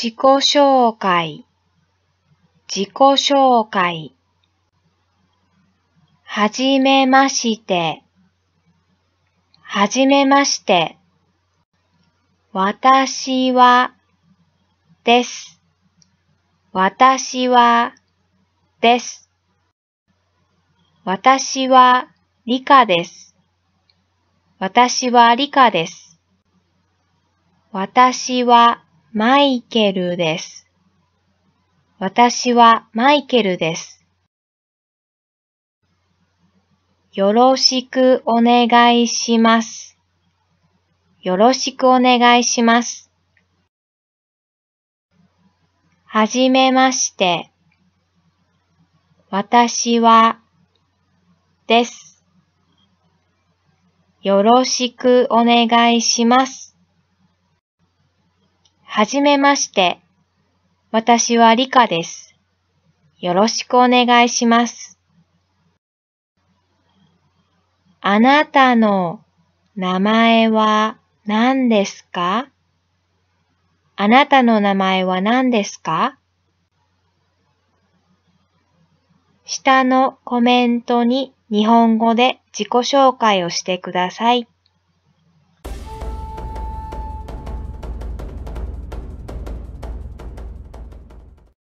自己紹介、自己紹介。はじめまして、はじめまして。私は、です。私は、です。私は、理科です。私は理科です。私は、マイケルです。私はマイケルです。よろしくお願いします。よろしくお願いします。はじめまして。私は、です。よろしくお願いします。はじめまして。私はリカです。よろしくお願いします。あなたの名前は何ですかあなたの名前は何ですか下のコメントに日本語で自己紹介をしてください。